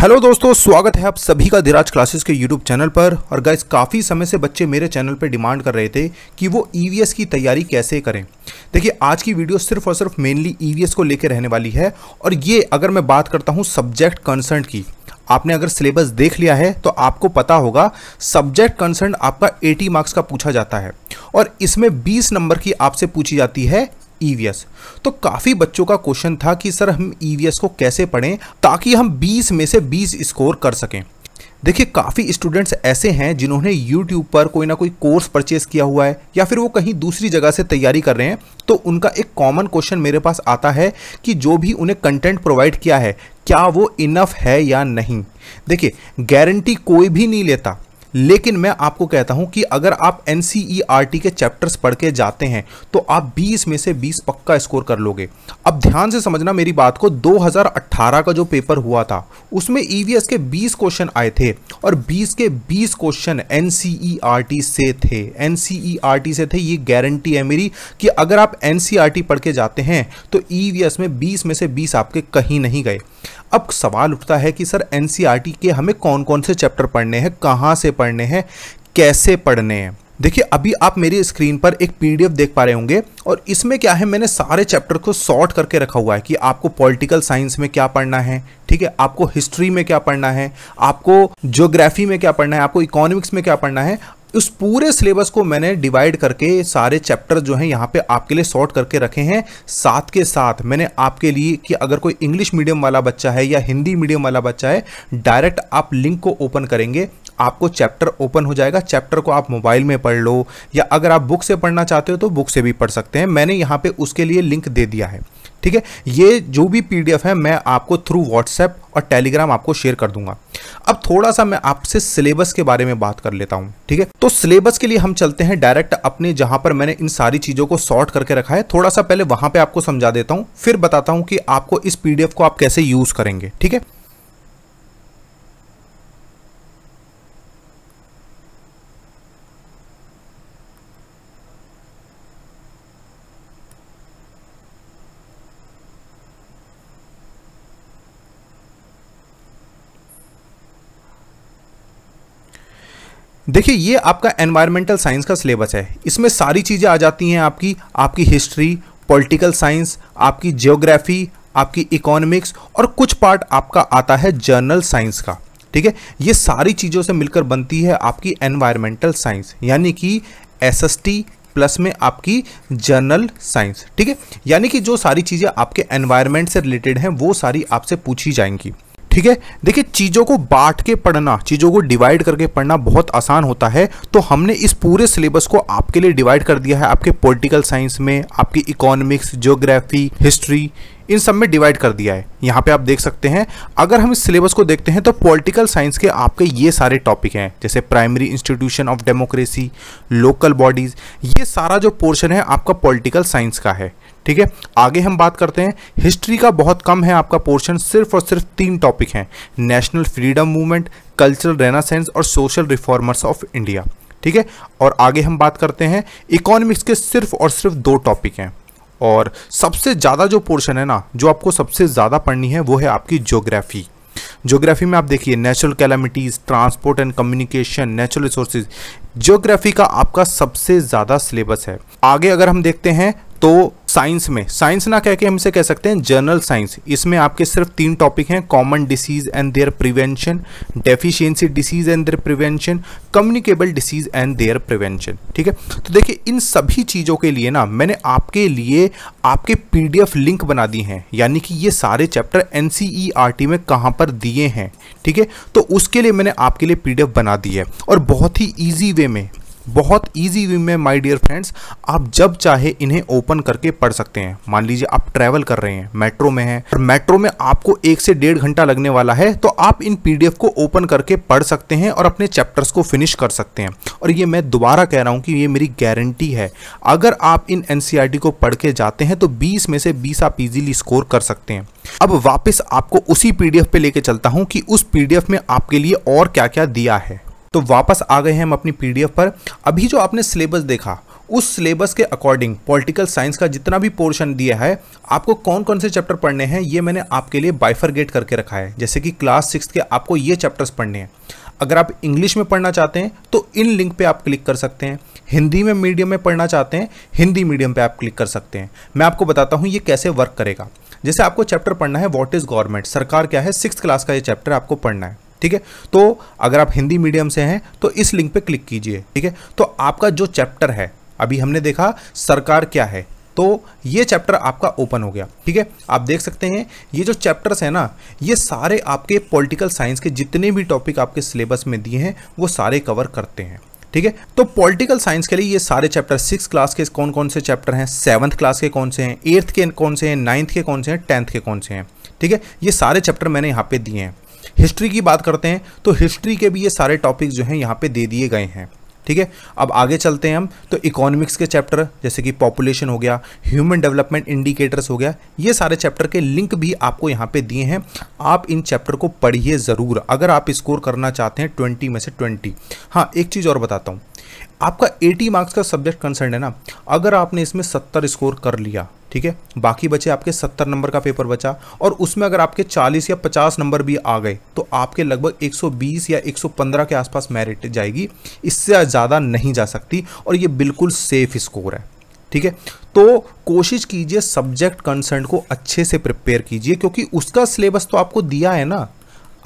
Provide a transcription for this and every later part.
hello दोस्तों स्वागत है आप सभी का दिराज क्लासेस के यूट्यूब चैनल पर और गाइस काफ़ी समय से बच्चे मेरे चैनल पर डिमांड कर रहे थे कि वो ई e की तैयारी कैसे करें देखिए आज की वीडियो सिर्फ और सिर्फ मेनली ई e को लेकर रहने वाली है और ये अगर मैं बात करता हूँ सब्जेक्ट कंसर्न की आपने अगर सिलेबस देख लिया है तो आपको पता होगा सब्जेक्ट कंसर्न आपका 80 मार्क्स का पूछा जाता है और इसमें 20 नंबर की आपसे पूछी जाती है ईवीएस e तो काफ़ी बच्चों का क्वेश्चन था कि सर हम ईवीएस e को कैसे पढ़ें ताकि हम 20 में से 20 स्कोर कर सकें देखिए काफ़ी स्टूडेंट्स ऐसे हैं जिन्होंने यूट्यूब पर कोई ना कोई कोर्स परचेस किया हुआ है या फिर वो कहीं दूसरी जगह से तैयारी कर रहे हैं तो उनका एक कॉमन क्वेश्चन मेरे पास आता है कि जो भी उन्हें कंटेंट प्रोवाइड किया है क्या वो इनफ है या नहीं देखिए गारंटी कोई भी नहीं लेता लेकिन मैं आपको कहता हूं कि अगर आप एन e के चैप्टर्स पढ़ के जाते हैं तो आप 20 में से 20 पक्का स्कोर कर लोगे अब ध्यान से समझना मेरी बात को 2018 का जो पेपर हुआ था उसमें ई e के 20 क्वेश्चन आए थे और 20 के 20 क्वेश्चन एन से थे एन e से थे ये गारंटी है मेरी कि अगर आप एन पढ़ के जाते हैं तो ईवीएस में बीस में से बीस आपके कहीं नहीं गए अब सवाल उठता है कि सर एन e के हमें कौन कौन से चैप्टर पढ़ने हैं कहाँ से पढ़ने हैं कैसे पढ़ने हैं देखिए अभी आप मेरी स्क्रीन पर एक पीडीएफ देख पा रहे होंगे और इसमें क्या है मैंने सारे चैप्टर को सॉर्ट करके रखा हुआ है कि आपको पॉलिटिकल साइंस में क्या पढ़ना है ठीक है आपको हिस्ट्री में क्या पढ़ना है आपको ज्योग्राफी में क्या पढ़ना है आपको इकोनॉमिक्स में क्या पढ़ना है उस पूरे सिलेबस को मैंने डिवाइड करके सारे चैप्टर जो हैं यहाँ पे आपके लिए सॉर्ट करके रखे हैं साथ के साथ मैंने आपके लिए कि अगर कोई इंग्लिश मीडियम वाला बच्चा है या हिंदी मीडियम वाला बच्चा है डायरेक्ट आप लिंक को ओपन करेंगे आपको चैप्टर ओपन हो जाएगा चैप्टर को आप मोबाइल में पढ़ लो या अगर आप बुक से पढ़ना चाहते हो तो बुक से भी पढ़ सकते हैं मैंने यहाँ पर उसके लिए लिंक दे दिया है ठीक है ये जो भी पी है मैं आपको थ्रू व्हाट्सएप और टेलीग्राम आपको शेयर कर दूंगा अब थोड़ा सा मैं आपसे सिलेबस के बारे में बात कर लेता हूं ठीक है तो सिलेबस के लिए हम चलते हैं डायरेक्ट अपने जहां पर मैंने इन सारी चीजों को सॉर्ट करके रखा है थोड़ा सा पहले वहां पर आपको समझा देता हूं फिर बताता हूं कि आपको इस पीडीएफ को आप कैसे यूज करेंगे ठीक है देखिए ये आपका एनवायरमेंटल साइंस का सिलेबस है इसमें सारी चीज़ें आ जाती हैं आपकी आपकी हिस्ट्री पॉलिटिकल साइंस आपकी जियोग्राफी आपकी इकोनॉमिक्स और कुछ पार्ट आपका आता है जर्नल साइंस का ठीक है ये सारी चीज़ों से मिलकर बनती है आपकी एनवायरमेंटल साइंस यानी कि एसएसटी प्लस में आपकी जर्नल साइंस ठीक है यानी कि जो सारी चीज़ें आपके एनवायरमेंट से रिलेटेड हैं वो सारी आपसे पूछी जाएंगी ठीक है देखिए चीज़ों को बांट के पढ़ना चीज़ों को डिवाइड करके पढ़ना बहुत आसान होता है तो हमने इस पूरे सिलेबस को आपके लिए डिवाइड कर दिया है आपके पॉलिटिकल साइंस में आपकी इकोनॉमिक्स ज्योग्राफी हिस्ट्री इन सब में डिवाइड कर दिया है यहाँ पे आप देख सकते हैं अगर हम इस सिलेबस को देखते हैं तो पॉलिटिकल साइंस के आपके ये सारे टॉपिक हैं जैसे primary institution of democracy local bodies ये सारा जो पोर्शन है आपका पॉलिटिकल साइंस का है ठीक है आगे हम बात करते हैं हिस्ट्री का बहुत कम है आपका पोर्शन सिर्फ और सिर्फ तीन टॉपिक हैं national freedom movement cultural renaissance और सोशल रिफॉर्मर्स ऑफ इंडिया ठीक है और आगे हम बात करते हैं इकोनॉमिक्स के सिर्फ और सिर्फ दो टॉपिक हैं और सबसे ज़्यादा जो पोर्शन है ना जो आपको सबसे ज़्यादा पढ़नी है वो है आपकी ज्योग्राफी ज्योग्राफी में आप देखिए natural calamities transport and communication natural resources geography का आपका सबसे ज़्यादा सिलेबस है आगे अगर हम देखते हैं तो साइंस में साइंस ना कह के हम इसे कह सकते हैं जनरल साइंस इसमें आपके सिर्फ तीन टॉपिक हैं common disease and their prevention deficiency disease and their prevention communicable disease and their prevention ठीक है तो देखिए इन सभी चीज़ों के लिए ना मैंने आपके लिए आपके पी लिंक बना दी हैं यानी कि ये सारे चैप्टर एन में कहाँ पर दिए हैं ठीक है तो उसके लिए मैंने आपके लिए पी बना दी है और बहुत ही ईजी वे में बहुत इजी वे में माय डियर फ्रेंड्स आप जब चाहे इन्हें ओपन करके पढ़ सकते हैं मान लीजिए आप ट्रैवल कर रहे हैं मेट्रो में हैं और मेट्रो में आपको एक से डेढ़ घंटा लगने वाला है तो आप इन पीडीएफ को ओपन करके पढ़ सकते हैं और अपने चैप्टर्स को फिनिश कर सकते हैं और ये मैं दोबारा कह रहा हूँ कि ये मेरी गारंटी है अगर आप इन एन e को पढ़ के जाते हैं तो बीस में से बीस आप इजीली स्कोर कर सकते हैं अब वापस आपको उसी पीडीएफ पे लेके चलता हूँ कि उस पीडीएफ में आपके लिए और क्या क्या दिया है तो वापस आ गए हैं हम अपनी पीडीएफ पर अभी जो आपने सिलेबस देखा उस सिलेबस के अकॉर्डिंग पॉलिटिकल साइंस का जितना भी पोर्शन दिया है आपको कौन कौन से चैप्टर पढ़ने हैं ये मैंने आपके लिए बाइफरगेट करके रखा है जैसे कि क्लास सिक्स के आपको ये चैप्टर्स पढ़ने हैं अगर आप इंग्लिश में पढ़ना चाहते हैं तो इन लिंक पे आप क्लिक कर सकते हैं हिंदी में मीडियम में पढ़ना चाहते हैं हिंदी मीडियम पे आप क्लिक कर सकते हैं मैं आपको बताता हूँ ये कैसे वर्क करेगा जैसे आपको चैप्टर पढ़ना है व्हाट इज़ गवर्नमेंट सरकार क्या है सिक्स क्लास का ये चैप्टर आपको पढ़ना है ठीक है तो अगर आप हिंदी मीडियम से हैं तो इस लिंक पे क्लिक कीजिए ठीक है तो आपका जो चैप्टर है अभी हमने देखा सरकार क्या है तो ये चैप्टर आपका ओपन हो गया ठीक है आप देख सकते हैं ये जो चैप्टर्स हैं ना ये सारे आपके पॉलिटिकल साइंस के जितने भी टॉपिक आपके सिलेबस में दिए हैं वो सारे कवर करते हैं ठीक है तो पॉलिटिकल साइंस के लिए ये सारे चैप्टर सिक्स क्लास के कौन कौन से चैप्टर हैं सेवन्थ क्लास के कौन से हैं एट्थ के कौन से हैं नाइन्थ के कौन से हैं टेंथ के कौन से हैं ठीक है ये सारे चैप्टर मैंने यहाँ पे दिए हैं हिस्ट्री की बात करते हैं तो हिस्ट्री के भी ये सारे टॉपिक जो हैं यहाँ पे दे दिए गए हैं ठीक है अब आगे चलते हैं हम तो इकोनॉमिक्स के चैप्टर जैसे कि पॉपुलेशन हो गया ह्यूमन डेवलपमेंट इंडिकेटर्स हो गया ये सारे चैप्टर के लिंक भी आपको यहाँ पे दिए हैं आप इन चैप्टर को पढ़िए ज़रूर अगर आप स्कोर करना चाहते हैं ट्वेंटी में से ट्वेंटी हाँ एक चीज़ और बताता हूँ आपका एटी मार्क्स का सब्जेक्ट कंसर्न है ना अगर आपने इसमें सत्तर स्कोर कर लिया ठीक है बाकी बचे आपके सत्तर नंबर का पेपर बचा और उसमें अगर आपके चालीस या पचास नंबर भी आ गए तो आपके लगभग 120 या 115 के आसपास मेरिट जाएगी इससे ज़्यादा नहीं जा सकती और ये बिल्कुल सेफ स्कोर है ठीक है तो कोशिश कीजिए सब्जेक्ट कंसर्न को अच्छे से प्रिपेयर कीजिए क्योंकि उसका सिलेबस तो आपको दिया है ना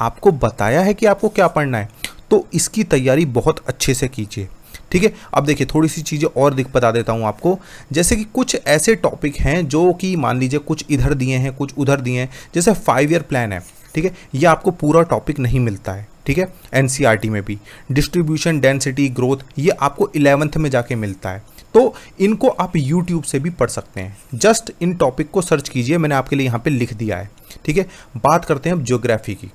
आपको बताया है कि आपको क्या पढ़ना है तो इसकी तैयारी बहुत अच्छे से कीजिए ठीक है अब देखिए थोड़ी सी चीज़ें और दिख बता देता हूँ आपको जैसे कि कुछ ऐसे टॉपिक हैं जो कि मान लीजिए कुछ इधर दिए हैं कुछ उधर दिए हैं जैसे फाइव ईयर प्लान है ठीक है ये आपको पूरा टॉपिक नहीं मिलता है ठीक है एन e में भी डिस्ट्रीब्यूशन डेंसिटी ग्रोथ ये आपको इलेवंथ में जाके मिलता है तो इनको आप YouTube से भी पढ़ सकते हैं जस्ट इन टॉपिक को सर्च कीजिए मैंने आपके लिए यहाँ पे लिख दिया है ठीक है बात करते हैं अब ज्योग्राफी की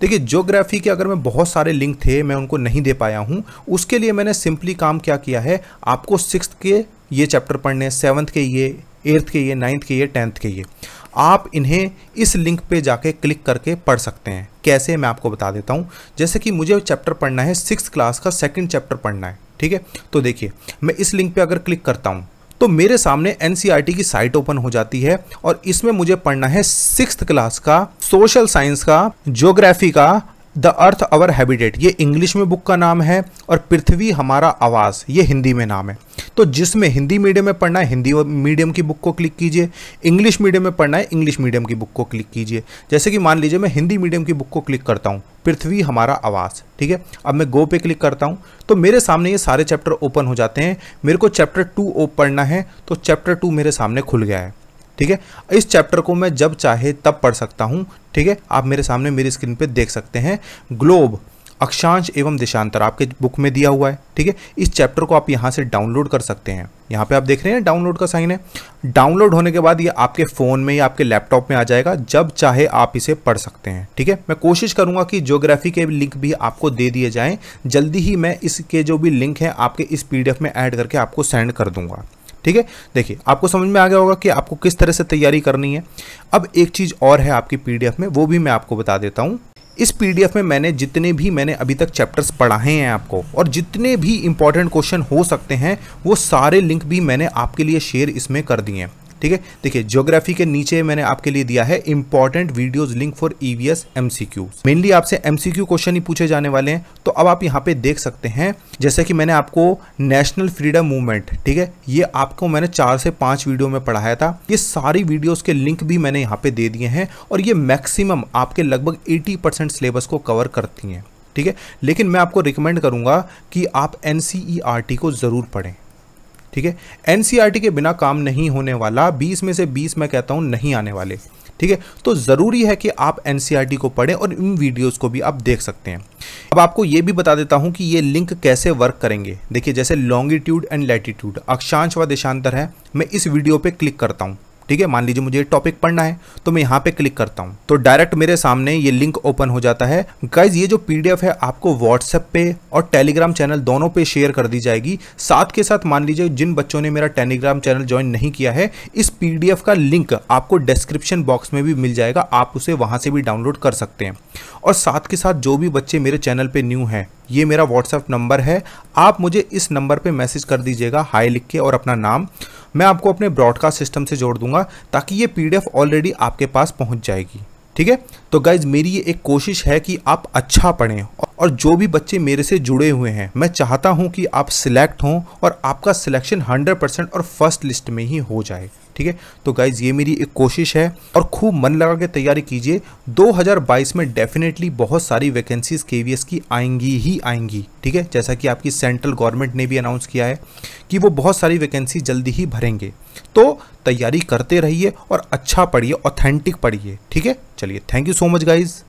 देखिए ज्योग्राफी के अगर मैं बहुत सारे लिंक थे मैं उनको नहीं दे पाया हूँ उसके लिए मैंने सिंपली काम क्या किया है आपको सिक्स के ये चैप्टर पढ़ने सेवन्थ के ये एट्थ के ये नाइन्थ के ये टेंथ के ये आप इन्हें इस लिंक पे जाके क्लिक करके पढ़ सकते हैं कैसे मैं आपको बता देता हूँ जैसे कि मुझे चैप्टर पढ़ना है सिक्स क्लास का सेकंड चैप्टर पढ़ना है ठीक है तो देखिए मैं इस लिंक पे अगर क्लिक करता हूँ तो मेरे सामने एन e की साइट ओपन हो जाती है और इसमें मुझे पढ़ना है सिक्स क्लास का सोशल साइंस का ज्योग्राफी का द अर्थ आवर हैबिटेट ये इंग्लिश में बुक का नाम है और पृथ्वी हमारा आवास ये हिंदी में नाम है तो जिसमें हिंदी मीडियम में पढ़ना है हिंदी मीडियम की बुक को क्लिक कीजिए इंग्लिश मीडियम में पढ़ना है इंग्लिश मीडियम की बुक को क्लिक कीजिए जैसे कि मान लीजिए मैं हिंदी मीडियम की बुक को क्लिक करता हूँ पृथ्वी हमारा आवास ठीक है अब मैं गो पे क्लिक करता हूँ तो मेरे सामने ये सारे चैप्टर ओपन हो जाते हैं मेरे को चैप्टर टू पढ़ना है तो चैप्टर टू मेरे सामने खुल गया है ठीक है इस चैप्टर को मैं जब चाहे तब पढ़ सकता हूँ ठीक है आप मेरे सामने मेरी स्क्रीन पर देख सकते हैं ग्लोब अक्षांश एवं देशांतर आपके बुक में दिया हुआ है ठीक है इस चैप्टर को आप यहाँ से डाउनलोड कर सकते हैं यहाँ पे आप देख रहे हैं डाउनलोड का साइन है डाउनलोड होने के बाद ये आपके फ़ोन में या आपके लैपटॉप में आ जाएगा जब चाहे आप इसे पढ़ सकते हैं ठीक है मैं कोशिश करूंगा कि ज्योग्राफी के लिंक भी आपको दे दिए जाएँ जल्दी ही मैं इसके जो भी लिंक हैं आपके इस पी में ऐड करके आपको सेंड कर दूँगा ठीक है देखिए आपको समझ में आ गया होगा कि आपको किस तरह से तैयारी करनी है अब एक चीज़ और है आपकी पीडीएफ में वो भी मैं आपको बता देता हूँ इस पीडीएफ में मैंने जितने भी मैंने अभी तक चैप्टर्स पढ़ाए हैं आपको और जितने भी इंपॉर्टेंट क्वेश्चन हो सकते हैं वो सारे लिंक भी मैंने आपके लिए शेयर इसमें कर दिए हैं ठीक है देखिए ज्योग्राफी के नीचे मैंने आपके लिए दिया है important videos link for EVS MCQ mainly आपसे एमसीक्यू क्वेश्चन ही पूछे जाने वाले हैं तो अब आप यहाँ पे देख सकते हैं जैसे कि मैंने आपको नेशनल फ्रीडम मूवमेंट ठीक है ये आपको मैंने चार से पांच वीडियो में पढ़ाया था ये सारी वीडियो के लिंक भी मैंने यहाँ पे दे दिए हैं और ये मैक्सिमम आपके लगभग एटी परसेंट सिलेबस को कवर करती हैं ठीक है लेकिन मैं आपको रिकमेंड करूंगा कि आप एन e को ज़रूर पढ़ें ठीक है एनसीईआरटी e के बिना काम नहीं होने वाला 20 में से 20 मैं कहता हूँ नहीं आने वाले ठीक है तो ज़रूरी है कि आप एनसीईआरटी e को पढ़ें और इन वीडियोस को भी आप देख सकते हैं अब आपको ये भी बता देता हूँ कि ये लिंक कैसे वर्क करेंगे देखिए जैसे लॉन्गिट्यूड एंड लैटिट्यूड अक्षांश व देशांतर है मैं इस वीडियो पर क्लिक करता हूँ ठीक है मान लीजिए मुझे टॉपिक पढ़ना है तो मैं यहाँ पे क्लिक करता हूँ तो डायरेक्ट मेरे सामने ये लिंक ओपन हो जाता है गाइज ये जो पीडीएफ है आपको व्हाट्सएप पे और टेलीग्राम चैनल दोनों पे शेयर कर दी जाएगी साथ के साथ मान लीजिए जिन बच्चों ने मेरा टेलीग्राम चैनल ज्वाइन नहीं किया है इस पीडीएफ का लिंक आपको डिस्क्रिप्शन बॉक्स में भी मिल जाएगा आप उसे वहाँ से भी डाउनलोड कर सकते हैं और साथ के साथ जो भी बच्चे मेरे चैनल पर न्यू हैं ये मेरा व्हाट्सएप नंबर है आप मुझे इस नंबर पे मैसेज कर दीजिएगा हाई लिख के और अपना नाम मैं आपको अपने ब्रॉडकास्ट सिस्टम से जोड़ दूंगा ताकि ये पीडीएफ ऑलरेडी आपके पास पहुंच जाएगी ठीक है तो गाइज मेरी ये एक कोशिश है कि आप अच्छा पढ़ें और जो भी बच्चे मेरे से जुड़े हुए हैं मैं चाहता हूं कि आप सिलेक्ट हों और आपका सिलेक्शन 100% और फर्स्ट लिस्ट में ही हो जाए ठीक है तो गाइज ये मेरी एक कोशिश है और खूब मन लगा के तैयारी कीजिए 2022 में डेफिनेटली बहुत सारी वैकेंसीज के की आएंगी ही आएंगी ठीक है जैसा कि आपकी सेंट्रल गवर्नमेंट ने भी अनाउंस किया है कि वो बहुत सारी वैकेंसी जल्दी ही भरेंगे तो तैयारी करते रहिए और अच्छा पढ़िए ऑथेंटिक पढ़िए ठीक है चलिए thank you so much guys